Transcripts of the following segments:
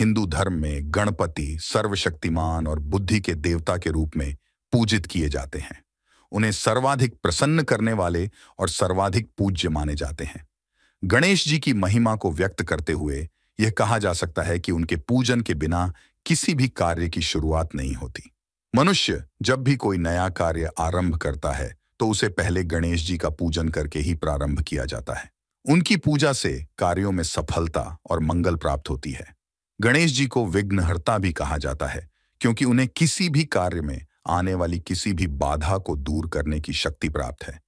हिंदू धर्म में गणपति सर्वशक्तिमान और बुद्धि के देवता के रूप में पूजित किए जाते हैं उन्हें सर्वाधिक प्रसन्न करने वाले और सर्वाधिक पूज्य माने जाते हैं गणेश जी की महिमा को व्यक्त करते हुए यह कहा जा सकता है कि उनके पूजन के बिना किसी भी कार्य की शुरुआत नहीं होती मनुष्य जब भी कोई नया कार्य आरंभ करता है तो उसे पहले गणेश जी का पूजन करके ही प्रारंभ किया जाता है उनकी पूजा से कार्यों में सफलता और मंगल प्राप्त होती है गणेश जी को विघ्नहर्ता भी कहा जाता है क्योंकि उन्हें किसी भी कार्य में आने वाली किसी भी बाधा को दूर करने की शक्ति प्राप्त है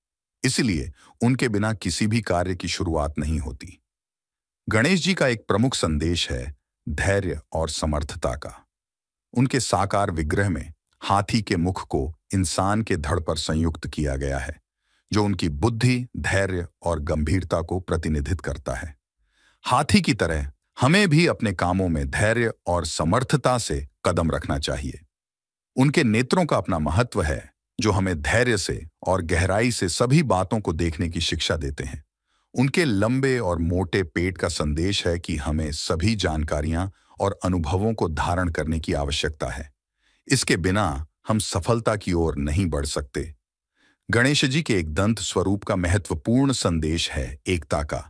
इसलिए उनके बिना किसी भी कार्य की शुरुआत नहीं होती गणेश जी का एक प्रमुख संदेश है धैर्य और समर्थता का उनके साकार विग्रह में हाथी के मुख को इंसान के धड़ पर संयुक्त किया गया है जो उनकी बुद्धि धैर्य और गंभीरता को प्रतिनिधित्व करता है हाथी की तरह हमें भी अपने कामों में धैर्य और समर्थता से कदम रखना चाहिए उनके नेत्रों का अपना महत्व है जो हमें धैर्य से और गहराई से सभी बातों को देखने की शिक्षा देते हैं उनके लंबे और मोटे पेट का संदेश है कि हमें सभी जानकारियां और अनुभवों को धारण करने की आवश्यकता है इसके बिना हम सफलता की ओर नहीं बढ़ सकते गणेश जी के एक दंत स्वरूप का महत्वपूर्ण संदेश है एकता का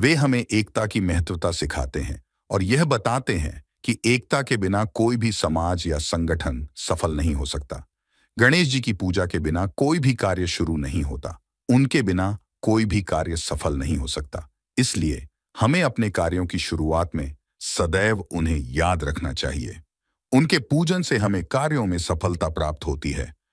वे हमें एकता की महत्वता सिखाते हैं और यह बताते हैं कि एकता के बिना कोई भी समाज या संगठन सफल नहीं हो सकता गणेश जी की पूजा के बिना कोई भी कार्य शुरू नहीं होता उनके बिना कोई भी कार्य सफल नहीं हो सकता इसलिए हमें अपने कार्यों की शुरुआत में सदैव उन्हें याद रखना चाहिए उनके पूजन से हमें कार्यों में सफलता प्राप्त होती है